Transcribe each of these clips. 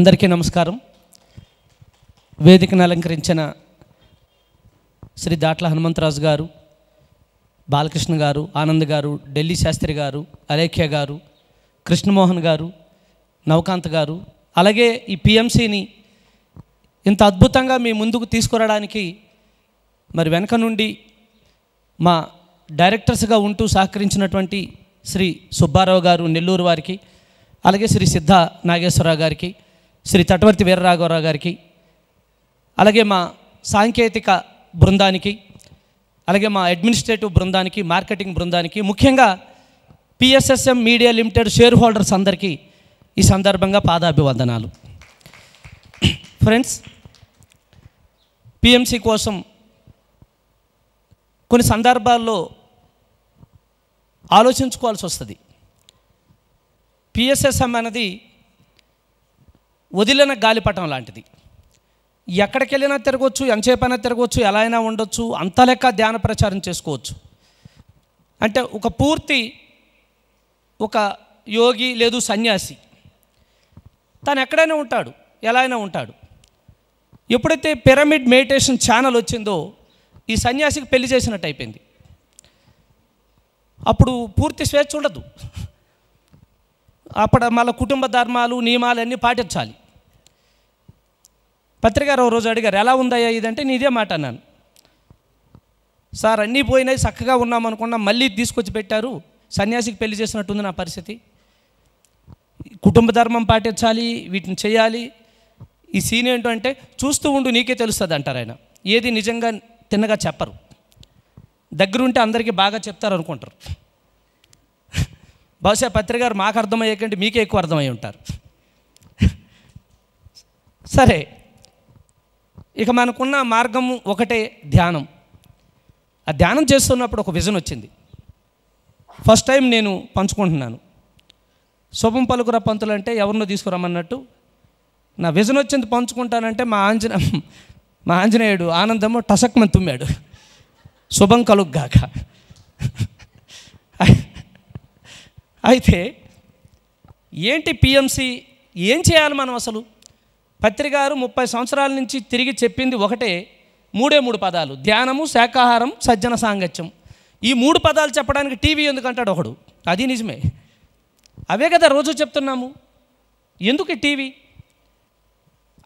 అందరికీ నమస్కారం వేదికను అలంకరించిన శ్రీ దాట్ల హనుమంతరాజు గారు బాలకృష్ణ గారు ఆనంద్ గారు ఢిల్లీ శాస్త్రి గారు అలేఖ్య గారు కృష్ణమోహన్ గారు నవకాంత్ గారు అలాగే ఈ పిఎంసిని ఇంత అద్భుతంగా మీ ముందుకు తీసుకురావడానికి మరి వెనక నుండి మా డైరెక్టర్స్గా ఉంటూ సహకరించినటువంటి శ్రీ సుబ్బారావు గారు నెల్లూరు వారికి అలాగే శ్రీ సిద్ధ నాగేశ్వరరావు గారికి శ్రీ తటవర్తి వీరరాఘవరావు గారికి అలాగే మా సాంకేతిక బృందానికి అలాగే మా అడ్మినిస్ట్రేటివ్ బృందానికి మార్కెటింగ్ బృందానికి ముఖ్యంగా PSSM media limited shareholders అందరికీ ఈ సందర్భంగా పాదాభివందనాలు ఫ్రెండ్స్ పిఎంసి కోసం కొన్ని సందర్భాల్లో ఆలోచించుకోవాల్సి వస్తుంది పిఎస్ఎస్ఎం అనేది వదిలిన గాలిపటం లాంటిది ఎక్కడికి వెళ్ళినా తిరగవచ్చు ఎంతసేపైనా తిరగవచ్చు ఎలా అయినా ఉండొచ్చు అంత లెక్క ధ్యాన ప్రచారం చేసుకోవచ్చు అంటే ఒక పూర్తి ఒక యోగి లేదు సన్యాసి తను ఎక్కడైనా ఉంటాడు ఎలా అయినా ఉంటాడు ఎప్పుడైతే పిరమిడ్ మెడిటేషన్ ఛానల్ వచ్చిందో ఈ సన్యాసికి పెళ్లి చేసినట్టు అయిపోయింది అప్పుడు పూర్తి స్వేచ్ఛ ఉండదు అప్పుడు మళ్ళీ కుటుంబ ధర్మాలు నియమాలు అన్నీ పాటించాలి పత్రికారు రోజు అడిగారు ఎలా ఉందయ్యా ఇదంటే నీదే మాట అన్నాను సార్ అన్నీ పోయినాయి చక్కగా ఉన్నాం అనుకున్నా మళ్ళీ తీసుకొచ్చి పెట్టారు సన్యాసికి పెళ్లి చేసినట్టుంది నా పరిస్థితి కుటుంబ ధర్మం పాటించాలి వీటిని చేయాలి ఈ సీన్ ఏంటో అంటే చూస్తూ ఉండు నీకే తెలుస్తుంది అంటారు ఆయన ఏది నిజంగా తిన్నగా చెప్పరు దగ్గరుంటే అందరికీ బాగా చెప్తారు అనుకుంటారు బహుశా పత్రికారు మాకు అర్థమయ్యే కంటే మీకే ఎక్కువ అర్థమై ఉంటారు సరే ఇక మనకున్న మార్గం ఒకటే ధ్యానం ఆ ధ్యానం చేస్తున్నప్పుడు ఒక విజన్ వచ్చింది ఫస్ట్ టైం నేను పంచుకుంటున్నాను శుభం పలుకుర పంతులు అంటే ఎవరినో తీసుకురమ్మన్నట్టు నా విజన్ వచ్చింది పంచుకుంటానంటే మా ఆంజనే మా ఆంజనేయుడు ఆనందము టసక్మని తుమ్మాడు శుభం కలుగ్గాక అయితే ఏంటి పిఎంసి ఏం చేయాలి మనం అసలు పత్రికారు ముప్పై సంవత్సరాల నుంచి తిరిగి చెప్పింది ఒకటే మూడే మూడు పదాలు ధ్యానము శాకాహారం సజ్జన సాంగత్యం ఈ మూడు పదాలు చెప్పడానికి టీవీ ఎందుకంటాడు ఒకడు అది నిజమే అవే కదా రోజు చెప్తున్నాము ఎందుకు టీవీ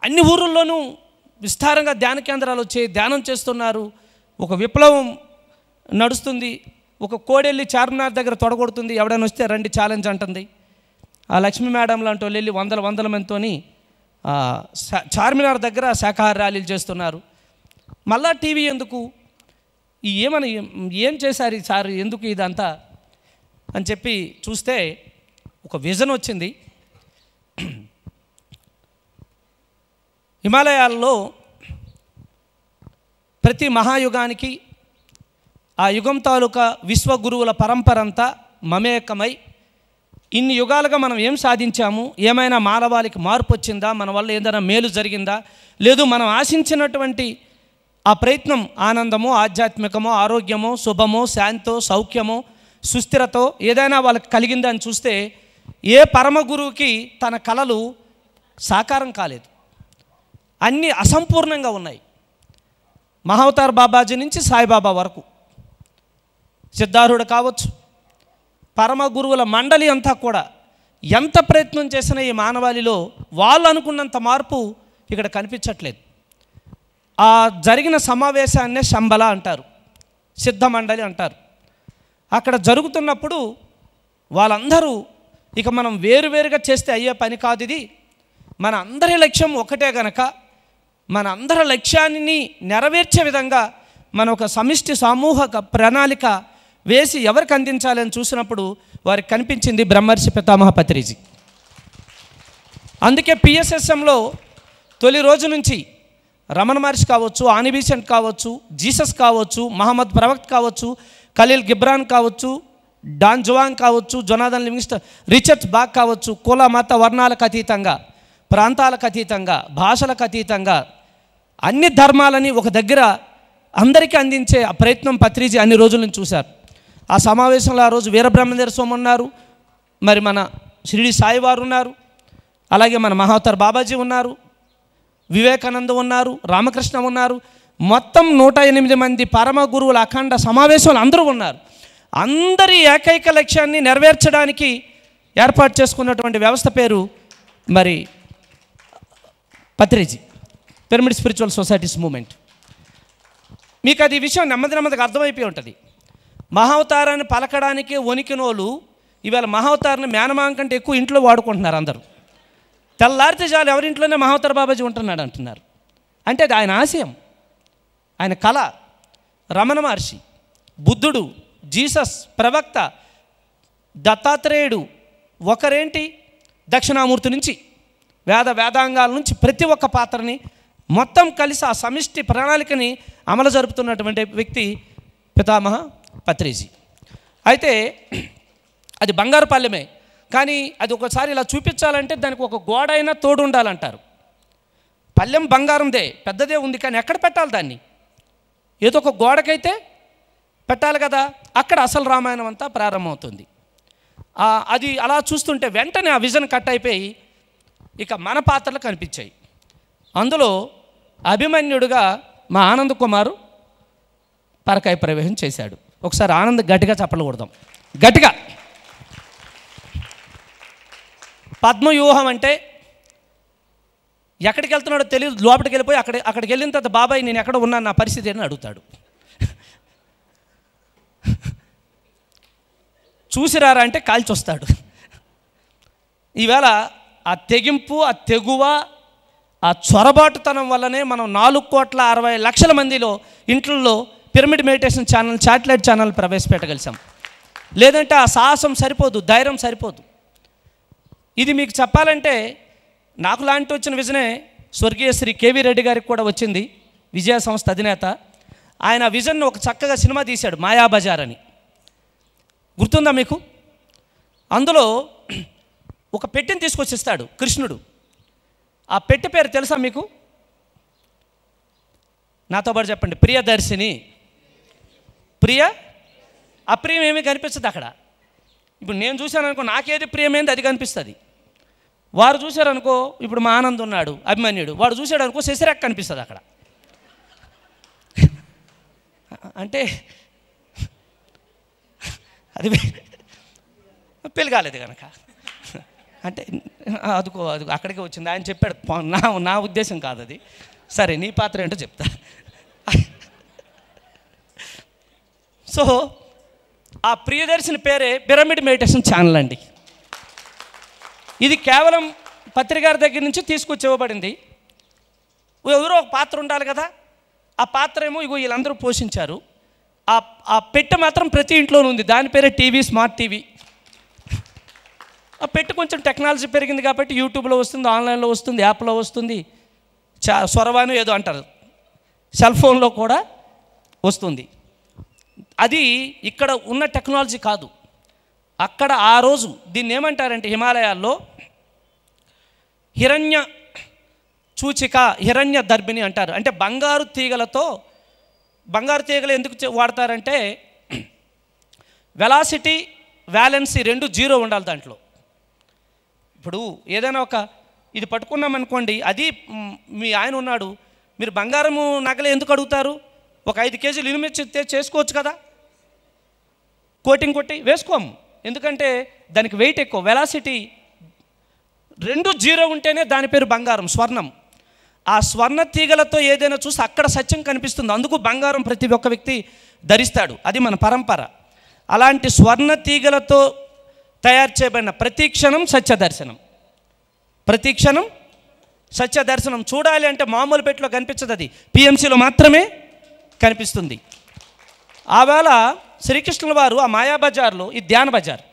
అన్ని ఊర్లలోనూ విస్తారంగా ధ్యాన కేంద్రాలు వచ్చాయి ధ్యానం చేస్తున్నారు ఒక విప్లవం నడుస్తుంది ఒక కోడెళ్ళి చార్మినార్ దగ్గర తొడగొడుతుంది ఎవడైనా వస్తే రండి ఛాలెంజ్ అంటుంది ఆ లక్ష్మీ మేడం లాంటి వాళ్ళు వెళ్ళి వందల వందల మందితో చార్మినార్ దగ్గర శాఖాహార ర్యాలీలు చేస్తున్నారు మళ్ళా టీవీ ఎందుకు ఏమని ఏం చేశారు సార్ ఎందుకు ఇదంతా అని చెప్పి చూస్తే ఒక విజన్ వచ్చింది హిమాలయాల్లో ప్రతి మహాయుగానికి ఆ యుగం తాలూకా విశ్వగురువుల పరంపర అంతా మమేకమై ఇన్ని యుగాలుగా మనం ఏం సాధించాము ఏమైనా మానవాళికి మార్పు వచ్చిందా మన వల్ల ఏదైనా మేలు జరిగిందా లేదు మనం ఆశించినటువంటి ఆ ప్రయత్నం ఆనందమో ఆధ్యాత్మికమో ఆరోగ్యమో శుభమో శాంతో సౌఖ్యమో సుస్థిరతో ఏదైనా వాళ్ళకి కలిగిందా అని చూస్తే ఏ పరమ గురువుకి తన కళలు సాకారం కాలేదు అన్నీ అసంపూర్ణంగా ఉన్నాయి మహావతార్ బాబాజీ నుంచి సాయిబాబా వరకు సిద్ధారుడు కావచ్చు పరమ గురువుల మండలి అంతా కూడా ఎంత ప్రయత్నం చేసినా ఈ మానవాళిలో వాళ్ళు అనుకున్నంత మార్పు ఇక్కడ కనిపించట్లేదు ఆ జరిగిన సమావేశాన్నే శంబల అంటారు సిద్ధ మండలి అంటారు అక్కడ జరుగుతున్నప్పుడు వాళ్ళందరూ ఇక మనం వేరువేరుగా చేస్తే అయ్యే పని కాదు ఇది మన అందరి లక్ష్యం ఒకటే గనక మన అందరి లక్ష్యాన్ని నెరవేర్చే విధంగా మన ఒక సమిష్టి సామూహక ప్రణాళిక వేసి ఎవరికి అందించాలని చూసినప్పుడు వారికి కనిపించింది బ్రహ్మర్షి పితామహ పత్రిజీ అందుకే పిఎస్ఎస్ఎంలో తొలి రోజు నుంచి రమణ మహర్షి కావచ్చు ఆనిబీసెంట్ కావచ్చు జీసస్ కావచ్చు మహమ్మద్ ప్రవక్త్ కావచ్చు ఖలీల్ గిబ్రాన్ కావచ్చు డాన్ జువాంగ్ కావచ్చు జొనాదన్ లివింగ్స్టన్ రిచర్డ్ బాగ్ కావచ్చు కుల మత వర్ణాలకు అతీతంగా ప్రాంతాలకు అతీతంగా భాషలకు అతీతంగా అన్ని ధర్మాలని ఒక దగ్గర అందరికీ అందించే ఆ ప్రయత్నం పత్రిజీ అన్ని రోజులను చూశారు ఆ సమావేశంలో ఆ రోజు వీరబ్రహ్మదేవ స్వామి ఉన్నారు మరి మన షిరిడి సాయివారు ఉన్నారు అలాగే మన మహావతార్ బాబాజీ ఉన్నారు వివేకానంద ఉన్నారు రామకృష్ణ ఉన్నారు మొత్తం నూట ఎనిమిది మంది పరమ గురువుల అఖండ సమావేశంలో అందరూ ఉన్నారు అందరి ఏకైక లక్ష్యాన్ని నెరవేర్చడానికి ఏర్పాటు చేసుకున్నటువంటి వ్యవస్థ పేరు మరి Patriji pyramid spiritual societies movement మీకు అది విషయం నెమ్మది నెమ్మదిగా అర్థమైపోయి ఉంటుంది మహావతారాన్ని పలకడానికే వణికినోళ్ళు ఇవాళ మహావతారాన్ని మేనమాం కంటే ఎక్కువ ఇంట్లో వాడుకుంటున్నారు అందరూ తెల్లారితే చాలు ఎవరింట్లోనే మహావతార బాబాజీ ఉంటున్నాడు అంటున్నారు అంటే అది ఆయన ఆశయం ఆయన కళ రమణ మహర్షి బుద్ధుడు జీసస్ ప్రవక్త దత్తాత్రేయుడు ఒకరేంటి దక్షిణామూర్తి నుంచి వేద వేదాంగాల నుంచి ప్రతి ఒక్క పాత్రని మొత్తం కలిసి ఆ సమిష్టి ప్రణాళికని అమలు జరుపుతున్నటువంటి వ్యక్తి పితామహ పత్రేజీ అయితే అది బంగారు పల్లెమే కానీ అది ఒకసారి ఇలా చూపించాలంటే దానికి ఒక గోడ అయినా తోడు ఉండాలంటారు పల్లెం బంగారందే పెద్దదే ఉంది కానీ ఎక్కడ పెట్టాలి దాన్ని ఏదో ఒక గోడకైతే పెట్టాలి కదా అక్కడ అసలు రామాయణం అంతా ప్రారంభమవుతుంది అది అలా చూస్తుంటే వెంటనే ఆ విజన్ కట్ అయిపోయి ఇక మన పాత్రలు కనిపించాయి అందులో అభిమన్యుడుగా మా ఆనంద్ కుమారు పరకాయ ప్రవేశం చేశాడు ఒకసారి ఆనంద్ గట్టిగా చప్పట్లు కొడదాం గట్టిగా పద్మవ్యూహం అంటే ఎక్కడికి వెళ్తున్నాడో తెలియదు లోపలికి వెళ్ళిపోయి అక్కడ అక్కడికి వెళ్ళిన తర్వాత బాబాయ్ నేను ఎక్కడ ఉన్నాను నా పరిస్థితి అని అడుగుతాడు చూసిరారా అంటే కాల్చొస్తాడు ఈవేళ ఆ తెగింపు ఆ తెగువ ఆ చొరబాటుతనం వల్లనే మనం నాలుగు కోట్ల అరవై లక్షల మందిలో ఇంట్లో pyramid meditation channel satellite channel ప్రవేశపెట్టగలిసాం లేదంటే ఆ సాహసం సరిపోదు ధైర్యం సరిపోదు ఇది మీకు చెప్పాలంటే నాకు లాంటి వచ్చిన విజనే స్వర్గీయ శ్రీ కేవీ రెడ్డి గారికి కూడా వచ్చింది విజయ సంస్థ అధినేత ఆయన విజన్ను ఒక చక్కగా సినిమా తీశాడు మాయాబజార్ అని గుర్తుందా మీకు అందులో ఒక తీసుకొచ్చి తీసుకొచ్చిస్తాడు కృష్ణుడు ఆ పెట్టె పేరు తెలుసా మీకు నాతో పాటు చెప్పండి ప్రియదర్శిని ప్రియ అప్రియం ఏమి కనిపిస్తుంది అక్కడ ఇప్పుడు నేను చూశాను అనుకో నాకేది ప్రియమైంది అది కనిపిస్తుంది వారు చూశారనుకో ఇప్పుడు మా ఆనంద్ ఉన్నాడు అభిమన్యుడు వాడు చూశాడు అనుకో శశిరాక్ కనిపిస్తుంది అక్కడ అంటే అది పెళ్ళి కాలేదు కనుక అంటే అదుకో అది అక్కడికి వచ్చింది ఆయన చెప్పాడు నా నా ఉద్దేశం కాదు అది సరే నీ పాత్ర ఏంటో చెప్తా సో ఆ ప్రియదర్శిని పేరే పిరమిడ్ మెడిటేషన్ ఛానల్ అండి ఇది కేవలం పత్రికారి దగ్గర నుంచి తీసుకొచ్చి ఇవ్వబడింది ఎవరో ఒక పాత్ర ఉండాలి కదా ఆ పాత్ర ఏమో ఇగో వీళ్ళందరూ పోషించారు ఆ ఆ పెట్టె మాత్రం ప్రతి ఇంట్లోనే ఉంది దాని పేరే టీవీ స్మార్ట్ టీవీ ఆ పెట్టు కొంచెం టెక్నాలజీ పెరిగింది కాబట్టి యూట్యూబ్లో వస్తుంది ఆన్లైన్లో వస్తుంది యాప్లో వస్తుంది చా స్వరవాను ఏదో అంటారు సెల్ ఫోన్లో కూడా వస్తుంది అది ఇక్కడ ఉన్న టెక్నాలజీ కాదు అక్కడ ఆ రోజు దీన్ని ఏమంటారంటే హిమాలయాల్లో హిరణ్య సూచిక హిరణ్య దర్భిణి అంటారు అంటే బంగారు తీగలతో బంగారు తీగలు ఎందుకు వాడతారంటే వెలాసిటీ వ్యాలెన్సీ రెండు జీరో ఉండాలి దాంట్లో ఇప్పుడు ఏదైనా ఒక ఇది పట్టుకున్నామనుకోండి అది మీ ఆయన ఉన్నాడు మీరు బంగారము నగలు ఎందుకు అడుగుతారు ఒక ఐదు కేజీలు ఇనుమిచ్చితే చేసుకోవచ్చు కదా కోటింగ్ కొట్టి వేసుకోము ఎందుకంటే దానికి వెయిట్ ఎక్కువ వెలాసిటీ రెండు జీరో ఉంటేనే దాని పేరు బంగారం స్వర్ణం ఆ స్వర్ణ తీగలతో ఏదైనా చూసి అక్కడ సత్యం కనిపిస్తుంది అందుకు బంగారం ప్రతి ఒక్క వ్యక్తి ధరిస్తాడు అది మన పరంపర అలాంటి స్వర్ణ తీగలతో తయారు చేయబడిన ప్రతీక్షణం సత్య దర్శనం ప్రతీక్షణం సత్య దర్శనం చూడాలి అంటే మామూలు పెట్టిలో కనిపించదు అది పిఎంసీలో మాత్రమే కనిపిస్తుంది ఆవేళ శ్రీకృష్ణుల వారు ఆ మాయాబజార్లో ఈ ధ్యాన బజార్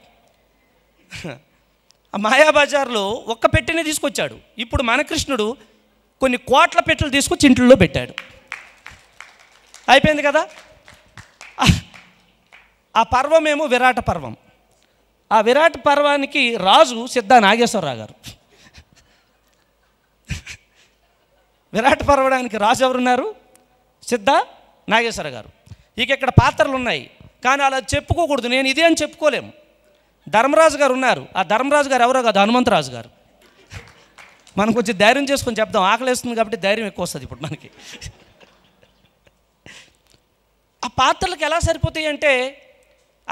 ఆ మాయాబజార్లో ఒక్క పెట్టెనే తీసుకొచ్చాడు ఇప్పుడు మన కృష్ణుడు కొన్ని కోట్ల పెట్టెలు తీసుకొచ్చి ఇంట్లో పెట్టాడు అయిపోయింది కదా ఆ పర్వమేమో విరాట పర్వం ఆ విరాట పర్వానికి రాజు సిద్ధ నాగేశ్వరరావు గారు విరాట పర్వడానికి రాజు ఎవరున్నారు సిద్ధ నాగేశ్వర గారు ఇక ఇక్కడ పాత్రలు ఉన్నాయి కానీ అలా చెప్పుకోకూడదు నేను ఇదే అని చెప్పుకోలేము ధర్మరాజు గారు ఉన్నారు ఆ ధర్మరాజు గారు ఎవరో కాదు హనుమంతరాజు గారు మనం కొంచెం ధైర్యం చేసుకొని చెప్దాం ఆకలేస్తుంది కాబట్టి ధైర్యం ఎక్కువ వస్తుంది ఇప్పుడు మనకి ఆ పాత్రలకు ఎలా సరిపోతాయి అంటే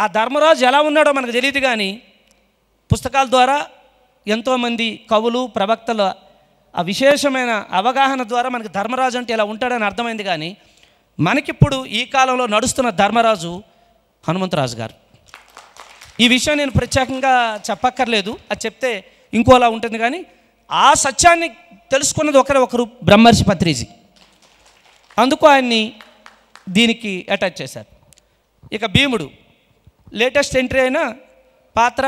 ఆ ధర్మరాజు ఎలా ఉన్నాడో మనకు తెలియదు కానీ పుస్తకాల ద్వారా ఎంతోమంది కవులు ప్రవక్తల ఆ విశేషమైన అవగాహన ద్వారా మనకి ధర్మరాజు అంటే ఇలా ఉంటాడని అర్థమైంది కానీ మనకిప్పుడు ఈ కాలంలో నడుస్తున్న ధర్మరాజు హనుమంతరాజు గారు ఈ విషయం నేను ప్రత్యేకంగా చెప్పక్కర్లేదు అది చెప్తే ఇంకోలా ఉంటుంది కానీ ఆ సత్యాన్ని తెలుసుకున్నది ఒకరే ఒకరు బ్రహ్మర్షి పత్రిజీ అందుకు ఆయన్ని దీనికి అటాచ్ చేశారు ఇక భీముడు లేటెస్ట్ ఎంట్రీ అయినా పాత్ర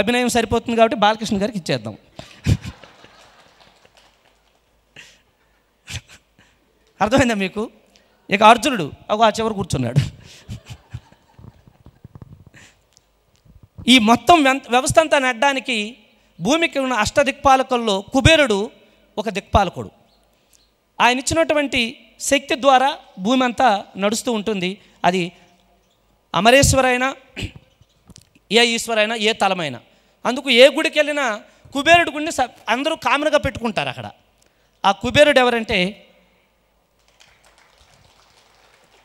అభినయం సరిపోతుంది కాబట్టి బాలకృష్ణ గారికి ఇచ్చేద్దాం అర్థమైందా మీకు ఇక అర్జునుడు ఒక ఆ చివరి కూర్చున్నాడు ఈ మొత్తం వ్యవస్థ అంతా నడ్డానికి భూమికి ఉన్న అష్టదిక్పాలకుల్లో కుబేరుడు ఒక దిక్పాలకుడు ఆయన ఇచ్చినటువంటి శక్తి ద్వారా భూమి అంతా నడుస్తూ ఉంటుంది అది అమరేశ్వరైనా ఏ ఈశ్వరైనా ఏ తలమైనా అందుకు ఏ గుడికి వెళ్ళినా కుబేరుడు గుడిని అందరూ కామన్గా పెట్టుకుంటారు అక్కడ ఆ కుబేరుడు ఎవరంటే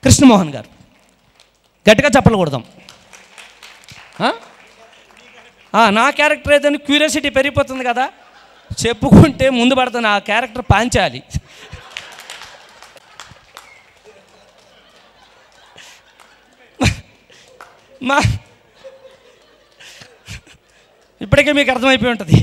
కృష్ణమోహన్ గారు గట్టిగా చెప్పలకూడదాం నా క్యారెక్టర్ ఏదైనా క్యూరియాసిటీ పెరిగిపోతుంది కదా చెప్పుకుంటే ముందు పడుతుంది ఆ క్యారెక్టర్ పాంచాలి మా ఇప్పటికే మీకు అర్థమైపోయి ఉంటుంది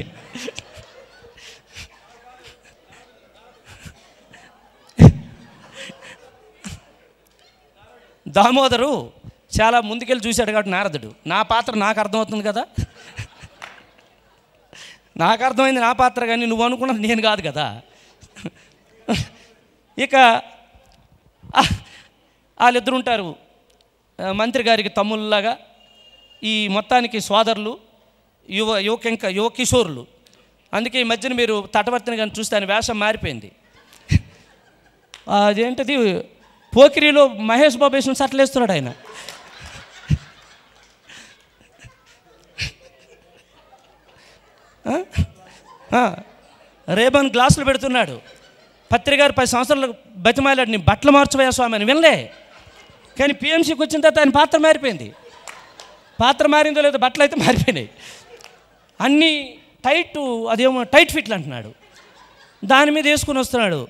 దామోదరు చాలా ముందుకెళ్ళి చూశాడు కాబట్టి నారదుడు నా పాత్ర నాకు అర్థమవుతుంది కదా నాకు అర్థమైంది నా పాత్ర కానీ నువ్వు అనుకున్నది నేను కాదు కదా ఇక వాళ్ళిద్దరు ఉంటారు మంత్రి గారికి తమ్ముళ్ళలాగా ఈ మొత్తానికి సోదరులు యువ యువకింక యువ కిషోరులు అందుకే ఈ మధ్యన మీరు తటవర్తిని కానీ చూస్తే ఆయన వేషం మారిపోయింది అదేంటది పోకిరిలో మహేష్ బాబు వేసిన షర్ట్లు వేస్తున్నాడు ఆయన రేబన్ గ్లాసులు పెడుతున్నాడు పత్రికారు పది సంవత్సరాలు బతిమాలాడు నీ బట్టలు మార్చిపోయా స్వామి అని వినలే కానీ పిఎంసీకి వచ్చిన తర్వాత ఆయన పాత్ర మారిపోయింది పాత్ర మారిందో లేదో బట్టలు అయితే మారిపోయినాయి అన్నీ టైట్ అదేమో టైట్ ఫిట్లు అంటున్నాడు దాని మీద వేసుకుని వస్తున్నాడు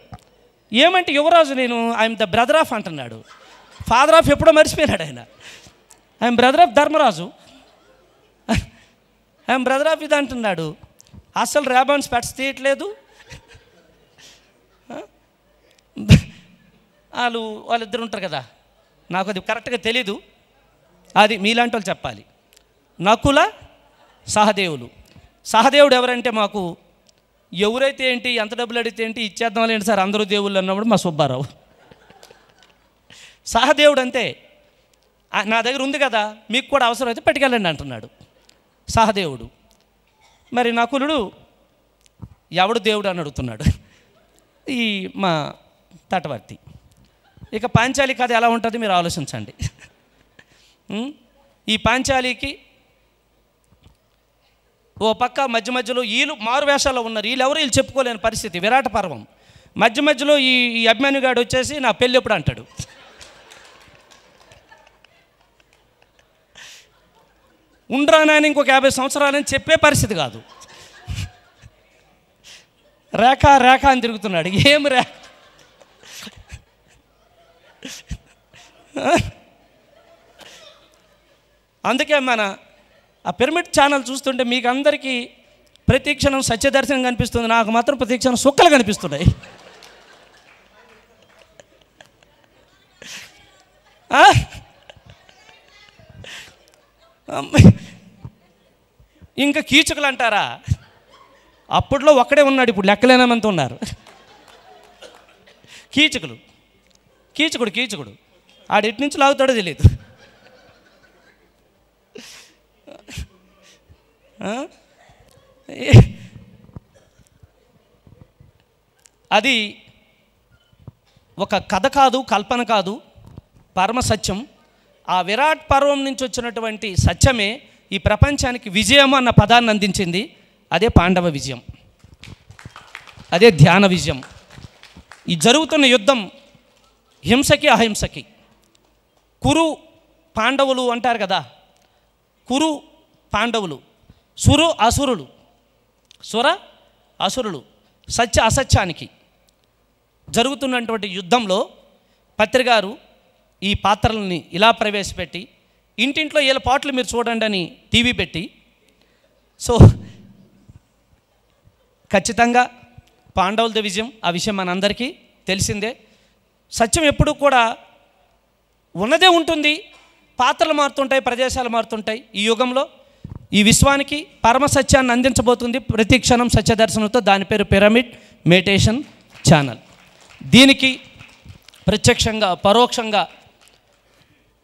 ఏమంటే యువరాజు నేను ఐఎమ్ ద బ్రదర్ ఆఫ్ అంటున్నాడు ఫాదర్ ఆఫ్ ఎప్పుడో మర్చిపోయినాడు ఆయన I'm brother of Dharmaraju I'm brother of ఇది అంటున్నాడు అసలు ర్యాబాన్స్ పెట్స్ తీయట్లేదు వాళ్ళు వాళ్ళిద్దరు ఉంటారు కదా నాకు అది కరెక్ట్గా తెలీదు అది మీలాంటి వాళ్ళు చెప్పాలి నకుల సహదేవులు సహదేవుడు ఎవరంటే మాకు ఎవరైతే ఏంటి ఎంత డబ్బులు అడిగితే ఏంటి ఇచ్చేద్దాం లేండి సార్ అందరూ దేవుళ్ళు అన్నప్పుడు మా సుబ్బారావు సహదేవుడు అంతే నా దగ్గర ఉంది కదా మీకు కూడా అవసరం అయితే పట్టుకెళ్ళండి అంటున్నాడు సహదేవుడు మరి నకులుడు ఎవడు దేవుడు అని అడుగుతున్నాడు ఈ మా తటవర్తి ఇక పాంచాలి కథ ఎలా ఉంటుంది మీరు ఆలోచించండి ఈ పాంచాలికి ఓ పక్క మధ్య మధ్యలో వీళ్ళు మారు వేషాల్లో ఉన్నారు వీళ్ళు ఎవరు వీళ్ళు చెప్పుకోలేని పరిస్థితి విరాట పర్వం మధ్య మధ్యలో ఈ ఈ అభిమానిగాడు వచ్చేసి నా పెళ్ళి ఎప్పుడు అంటాడు ఉండరా ఇంకొక యాభై సంవత్సరాలని చెప్పే పరిస్థితి కాదు రేఖ రేఖ అని తిరుగుతున్నాడు ఏం రే అందుకే మన ఆ పిరమిడ్ ఛానల్ చూస్తుంటే మీకు అందరికీ ప్రతీక్షణం సత్యదర్శనం కనిపిస్తుంది నాకు మాత్రం ప్రతీక్షణం సుక్కలు కనిపిస్తున్నాయి ఇంకా కీచుకలు అంటారా అప్పట్లో ఒక్కడే ఉన్నాడు ఇప్పుడు లెక్కలేనమంత ఉన్నారు కీచుకులు కీచుకుడు కీచుకుడు ఆడెటి నుంచి లాగుతాడో తెలియదు అది ఒక కథ కాదు కల్పన కాదు పరమ సత్యం ఆ విరాట్ పర్వం నుంచి వచ్చినటువంటి సత్యమే ఈ ప్రపంచానికి విజయం అన్న పదాన్ని అందించింది అదే పాండవ విజయం అదే ధ్యాన విజయం ఈ జరుగుతున్న యుద్ధం హింసకి అహింసకి కురు పాండవులు అంటారు కదా కురు పాండవులు సురు అసురులు సుర అసురులు సత్య అసత్యానికి జరుగుతున్నటువంటి యుద్ధంలో పత్రికారు ఈ పాత్రలని ఇలా ప్రవేశపెట్టి ఇంటింట్లో వీళ్ళ పాటలు మీరు చూడండి అని టీవీ పెట్టి సో ఖచ్చితంగా పాండవులది విజయం ఆ విషయం మనందరికీ తెలిసిందే సత్యం ఎప్పుడు కూడా ఉన్నదే ఉంటుంది పాత్రలు మారుతుంటాయి ప్రదేశాలు మారుతుంటాయి ఈ యుగంలో ఈ విశ్వానికి పరమ సత్యాన్ని అందించబోతుంది ప్రతి క్షణం సత్యదర్శనంతో దాని పేరు పిరమిడ్ మెడిటేషన్ ఛానల్ దీనికి ప్రత్యక్షంగా పరోక్షంగా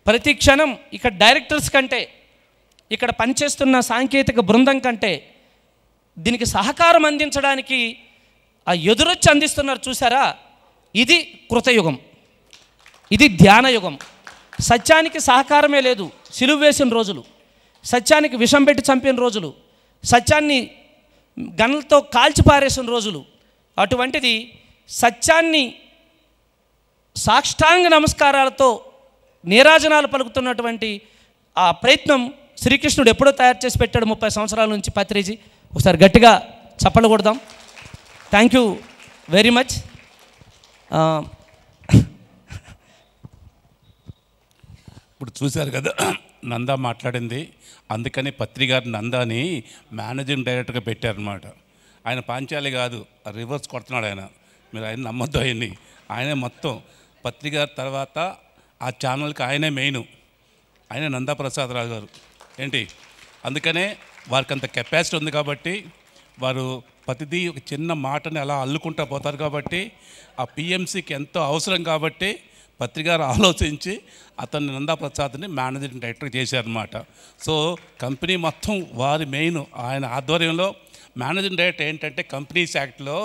ప్రతి క్షణం ఇక్కడ డైరెక్టర్స్ కంటే ఇక్కడ పనిచేస్తున్న సాంకేతిక బృందం కంటే దీనికి సహకారం అందించడానికి ఆ ఎదురొచ్చి అందిస్తున్నారు చూసారా ఇది కృతయుగం ఇది ధ్యానయుగం సత్యానికి సహకారమే లేదు సిలువ వేసిన రోజులు సత్యానికి విషం పెట్టి చంపిన రోజులు సత్యాన్ని గన్లతో కాల్చి పారేసిన రోజులు అటువంటిది సత్యాన్ని సాష్టాంగ నమస్కారాలతో నీరాజనాలు పలుకుతున్నటువంటి ఆ ప్రయత్నం శ్రీకృష్ణుడు ఎప్పుడో తయారు చేసి పెట్టాడు ముప్పై సంవత్సరాల నుంచి పత్రిజీ ఒకసారి గట్టిగా చప్పట్లు థ్యాంక్ యూ వెరీ మచ్ ఇప్పుడు చూశారు కదా నంద మాట్లాడింది అందుకని పత్రికారు నందాని మేనేజింగ్ డైరెక్టర్గా పెట్టారనమాట ఆయన పాంచాలి కాదు రివర్స్ కొడుతున్నాడు ఆయన మీరు ఆయన నమ్మద్దు ఆయన్ని ఆయనే మొత్తం పత్రికారు తర్వాత ఆ ఛానల్కి ఆయనే మెయిన్ ఆయన రావు గారు ఏంటి అందుకనే వారికి అంత కెపాసిటీ ఉంది కాబట్టి వారు ప్రతిదీ ఒక చిన్న మాటని అలా అల్లుకుంటూ పోతారు కాబట్టి ఆ పిఎంసీకి ఎంతో అవసరం కాబట్టి పత్రికారు ఆలోచించి అతన్ని నందా ప్రసాద్ని మేనేజింగ్ డైరెక్టర్ చేశారనమాట సో కంపెనీ మొత్తం వారి మెయిన్ ఆయన ఆధ్వర్యంలో మేనేజింగ్ డైరెక్టర్ ఏంటంటే కంపెనీస్ యాక్ట్లో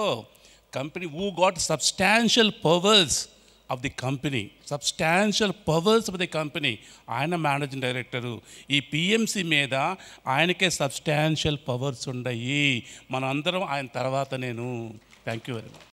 company uh got substantial powers of the company substantial powers of the company ఆయన మేనేజింగ్ డైరెక్టరు ఈ పిఎంసి మీద ఆయనకే సబ్స్టాన్షియల్ పవర్స్ ఉండయి మనందరం ఆయన తర్వాత నేను థ్యాంక్ యూ వెరీ మచ్